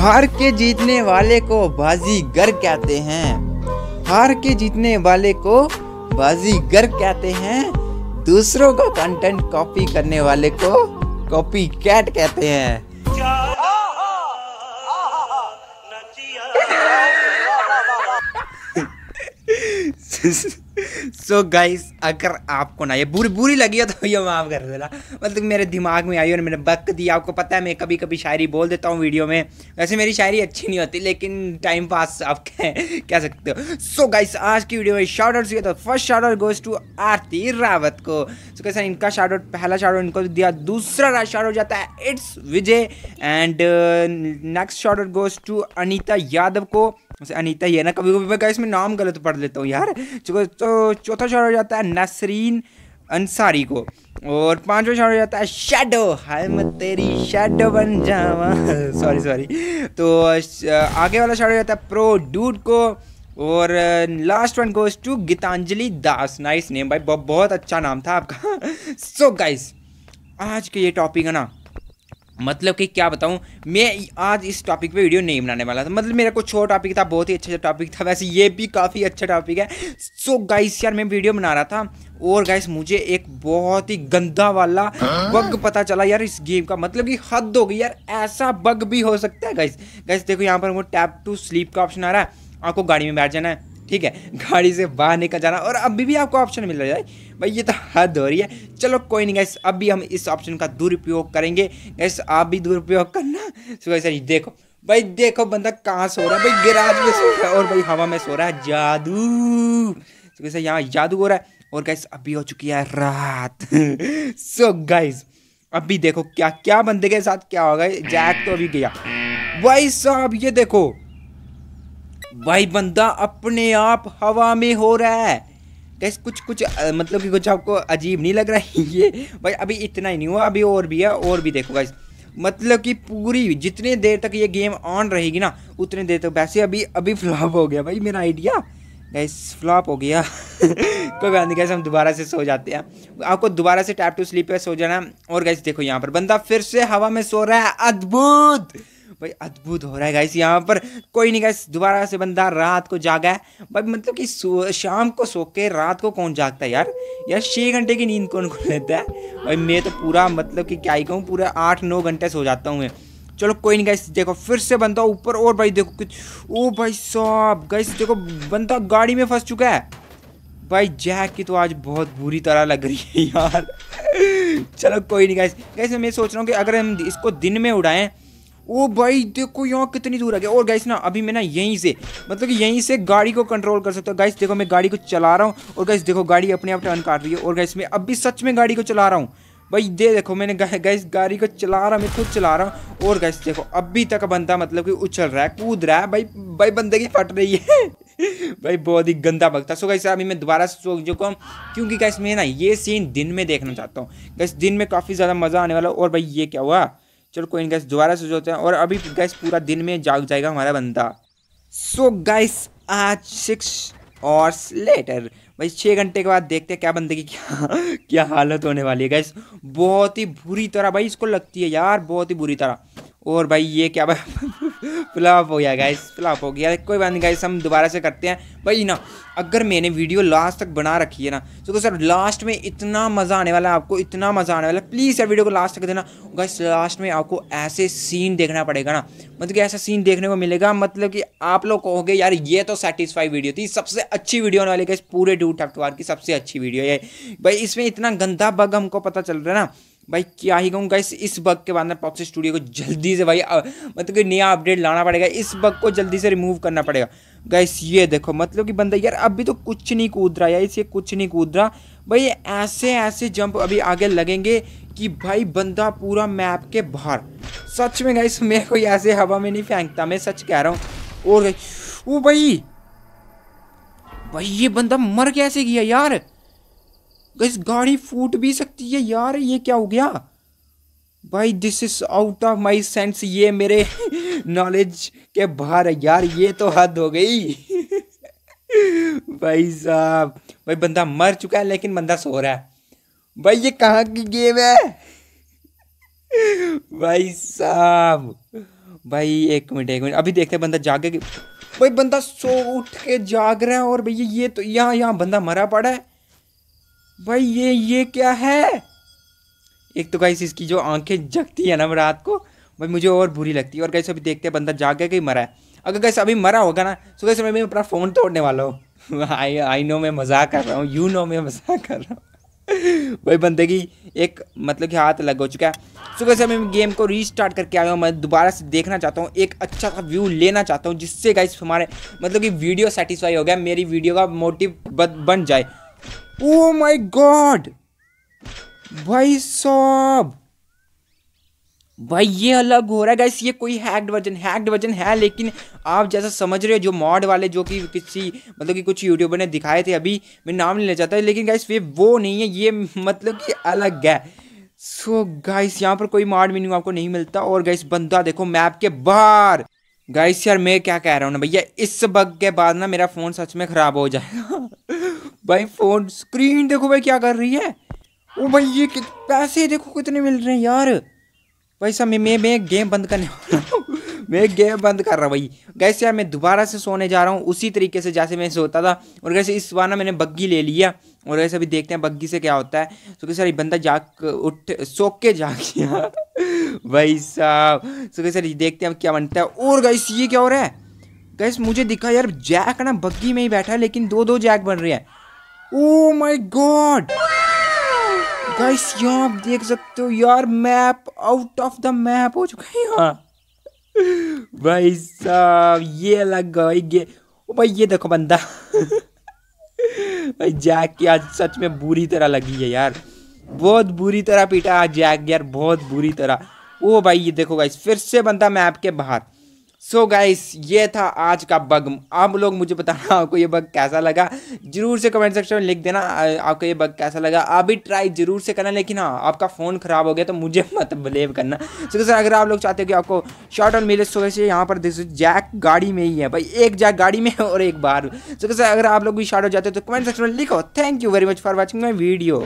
हार के जीतने वाले को बाजीगर कहते हैं हार के जीतने वाले को बाजीगर कहते हैं दूसरों का कंटेंट कॉपी करने वाले को कॉपी कैट कहते हैं सो so गाइस अगर आपको ना ये बुरी बुरी लगी हो तो ये माफ़ कर देना मतलब मेरे दिमाग में आई और मैंने बक दी आपको पता है मैं कभी कभी शायरी बोल देता हूँ वीडियो में वैसे मेरी शायरी अच्छी नहीं होती लेकिन टाइम पास आप कह, कह सकते हो सो गाइस आज की वीडियो में शार्ट आउट हुए तो first shout out goes to Aarti Rawat को सो कैसे इनका शार्ट आउट पहला शार्ट आउट इनको दिया दूसरा शार्ट आउट जाता है it's Vijay and next shout out goes to Anita Yadav को वैसे अनीता ही है ना कभी कभी मैं इसमें नाम गलत पढ़ लेता हूँ यार तो चौथा शॉट हो जाता है नसरीन अंसारी को और पांचवा शॉट हो जाता है शेडो हाय मैं तेरी शेडो बन जावा सॉरी सॉरी तो आगे वाला शॉट हो जाता है प्रो डूड को और last one goes to Gitanjali Das nice name भाई बहुत अच्छा नाम था आपका सो so गाइस आज के ये टॉपिक है ना मतलब कि क्या बताऊं मैं आज इस टॉपिक पे वीडियो नहीं बनाने वाला था मतलब मेरा कुछ और टॉपिक था बहुत ही अच्छा टॉपिक था वैसे ये भी काफ़ी अच्छा टॉपिक है सो so, गाइस यार मैं वीडियो बना रहा था और गाइस मुझे एक बहुत ही गंदा वाला बग हाँ? पता चला यार इस गेम का मतलब कि हद हो गई यार ऐसा बग भी हो सकता है गाइस गाइस देखो यहाँ पर वो टैप टू स्लीप का ऑप्शन आ रहा है आपको गाड़ी में बैठ जाना है ठीक है गाड़ी से बाहर निकल जाना और अभी भी आपको ऑप्शन मिल रहा है भाई ये तो हद हो रही है चलो कोई नहीं गैस अब भी हम इस ऑप्शन का दुरुपयोग करेंगे गैस आप भी दुरुपयोग करना सुबह सर देखो भाई देखो बंदा कहाँ सो रहा है भाई गिराज में सो रहा है और भाई हवा में सो रहा है जादू सुबह सर यहाँ जादू हो रहा है और गैस अभी हो चुकी है रात सो so अभी देखो क्या क्या बंदे के साथ क्या होगा जैक तो अभी गया भाई साहब ये देखो भाई बंदा अपने आप हवा में हो रहा है कैसे कुछ कुछ मतलब कि कुछ आपको अजीब नहीं लग रहा है ये भाई अभी इतना ही नहीं हुआ अभी और भी है और भी देखो गैस मतलब कि पूरी जितने देर तक ये गेम ऑन रहेगी ना उतने देर तक वैसे अभी अभी फ्लॉप हो गया भाई मेरा आइडिया गैस फ्लॉप हो गया कोई बात नहीं कैसे हम दोबारा से सो जाते हैं आपको दोबारा से टैप टू स्लीप पे सो जाना और गैस देखो यहाँ पर बंदा फिर से हवा में सो रहा है अद्भुत भाई अद्भुत हो रहा है गाइस यहाँ पर कोई नहीं गाइस दोबारा से बंदा रात को जागा है भाई मतलब कि शाम को सो के रात को कौन जागता है यार यार छः घंटे की नींद कौन कौन लेता है भाई मैं तो पूरा मतलब कि क्या ही कहूँ पूरा आठ नौ घंटे सो जाता हूँ मैं चलो कोई नहीं गाइस देखो फिर से बनता ऊपर और भाई देखो कुछ ओ भाई साहब गाइस देखो बनता गाड़ी में फंस चुका है भाई जैक की तो आज बहुत बुरी तरह लग रही है यार चलो कोई नहीं गाइस गाइस मैं सोच रहा हूँ कि अगर हम इसको दिन में उड़ाएं ओ भाई देखो यहाँ कितनी दूर आ गया और गाइस ना अभी मैं ना यहीं से मतलब कि यहीं से गाड़ी को कंट्रोल कर सकता हूँ गाइस देखो मैं गाड़ी को चला रहा हूँ और गाइस देखो गाड़ी अपने आप टर्न काट रही है और गाइस मैं अभी सच में गाड़ी को चला रहा हूँ भाई दे देखो मैंने गैस गाड़ी को चला रहा मैं खुद चला रहा हूँ और गैस देखो अभी तक बंदा मतलब कि उछल रहा है कूद रहा है भाई भाई बंदे की फट रही है भाई बहुत ही गंदा वक्त सो गैस अभी मैं दोबारा सो जो कम क्योंकि गैस मैं ना ये सीन दिन में देखना चाहता हूँ गैस दिन में काफ़ी ज़्यादा मज़ा आने वाला और भाई ये क्या हुआ चलो कोई नहीं गैस दोबारा से जोते हैं और अभी गैस पूरा दिन में जाग जाएगा हमारा बंदा सो so, गैस आज सिक्स आवर्स लेटर भाई छः घंटे के बाद देखते हैं क्या बंदे की क्या क्या हालत होने वाली है गैस बहुत ही बुरी तरह भाई इसको लगती है यार बहुत ही बुरी तरह और भाई ये क्या भाई फ्लॉप हो गया गाइस फ्लॉप हो गया कोई बात नहीं गाइस हम दोबारा से करते हैं भाई ना अगर मैंने वीडियो लास्ट तक बना रखी है ना तो सर लास्ट में इतना मज़ा आने वाला है आपको इतना मज़ा आने वाला है प्लीज़ सर वीडियो को लास्ट तक देना गाइस लास्ट में आपको ऐसे सीन देखना पड़ेगा ना मतलब कि ऐसा सीन देखने को मिलेगा मतलब कि आप लोग कहोगे यार ये तो सेटिस्फाई वीडियो थी सबसे अच्छी वीडियो होने वाली गाइस पूरे डू टक्टवार की सबसे अच्छी वीडियो है भाई इसमें इतना गंदा बग हमको पता चल रहा है ना भाई क्या ही कहूँ गाइस इस बग के बाद में पॉक्सी स्टूडियो को जल्दी से भाई मतलब कि नया अपडेट लाना पड़ेगा इस बग को जल्दी से रिमूव करना पड़ेगा गाइस ये देखो मतलब कि बंदा यार अभी तो कुछ नहीं कूद रहा यार इसे कुछ नहीं कूद रहा भाई ऐसे ऐसे जंप अभी आगे लगेंगे कि भाई बंदा पूरा मैप के बाहर सच में गई मेरे कोई ऐसे हवा में नहीं फेंकता मैं सच कह रहा हूँ और वो भाई भाई ये बंदा मर कैसे गया यार गाइस गाड़ी फूट भी सकती है यार ये क्या हो गया भाई this is out of my sense ये मेरे नॉलेज के बाहर है यार ये तो हद हो गई भाई साहब भाई बंदा मर चुका है लेकिन बंदा सो रहा है भाई ये कहाँ की गेम है भाई साहब भाई एक मिनट एक मिनट अभी देखते हैं बंदा जागे भाई बंदा सो उठ के जाग रहा है और भैया ये तो यहाँ यहाँ बंदा मरा पड़ा है भाई ये ये क्या है एक तो गाइस इसकी जो आंखें जगती है ना रात को भाई मुझे और बुरी लगती है और कैसे अभी देखते हैं बंदा जाग गया कहीं मरा है अगर गैस अभी मरा होगा ना तो गैस मैं अपना फ़ोन तोड़ने वाला हूँ आई आई नो मैं मजाक कर रहा हूँ यू नो मैं मजाक कर रहा हूँ भाई बंदे की एक मतलब कि हाथ लग हो चुका है सो कैसे मैं गेम को रीस्टार्ट करके आया हूँ मैं दोबारा से देखना चाहता हूँ एक अच्छा सा व्यू लेना चाहता हूँ जिससे गाइस हमारे मतलब कि वीडियो सेटिस्फाई हो गया मेरी वीडियो का मोटिव बन जाए ओ माय गॉड भाई साहब भाई ये अलग हो रहा है गाइस ये कोई हैक्ड वर्जन हैक्ड वर्जन है लेकिन आप जैसा समझ रहे हो जो मॉड वाले जो कि किसी मतलब कि कुछ यूट्यूबर ने दिखाए थे अभी मैं नाम नहीं ले है लेकिन गाइस ये वो नहीं है ये मतलब कि अलग है सो गाइस यहाँ पर कोई मॉड मीनिंग आपको नहीं मिलता और गाइस बंदा देखो मैप के बाहर गाइस यार मैं क्या कह रहा हूँ ना भैया इस बग के बाद ना मेरा फ़ोन सच में ख़राब हो जाएगा भाई फोन स्क्रीन देखो भाई क्या कर रही है ओ भाई ये कित, पैसे देखो कितने मिल रहे हैं यार भाई साहब मैं मैं गेम बंद करने मैं गेम बंद कर रहा भाई कैसे यार मैं दोबारा से सोने जा रहा हूँ उसी तरीके से जैसे मैं सोता था और कैसे इस बार ना मैंने बग्गी ले लिया और वैसे अभी देखते हैं बग्गी से क्या होता है तो कैसे बंदा जाग उठ सो के जाग गया भाई साहब तो कैसे देखते हैं अब क्या बनता है और गैस ये क्या हो रहा है गैस मुझे दिखा यार जैक ना बग्गी में ही बैठा है लेकिन दो दो जैक बन रहे हैं ओ माय गॉड गाइस यहाँ आप देख सकते हो यार map out of the map हो चुका है यहाँ भाई साहब ये अलग भाई ये ओ भाई ये देखो बंदा भाई जैक की आज सच में बुरी तरह लगी है यार बहुत बुरी तरह पीटा आज जैक यार बहुत बुरी तरह ओ भाई ये देखो गाइस फिर से बंदा मैप के बाहर सो so गाइस ये था आज का बग आप लोग मुझे बताना आपको ये बग कैसा लगा जरूर से कमेंट सेक्शन में लिख देना आपको ये बग कैसा लगा आप भी ट्राई जरूर से करना लेकिन हाँ आपका फ़ोन ख़राब हो गया तो मुझे मत बिलेव करना सो so, सर अगर आप लोग चाहते हो कि आपको शॉर्ट और मिले सो वैसे यहाँ पर देखो जैक गाड़ी में ही है भाई एक जैक गाड़ी में और एक बाहर सो so, सर अगर आप लोग भी शॉर्ट हो जाते हो तो कमेंट सेक्शन में लिखो thank you very much for watching my video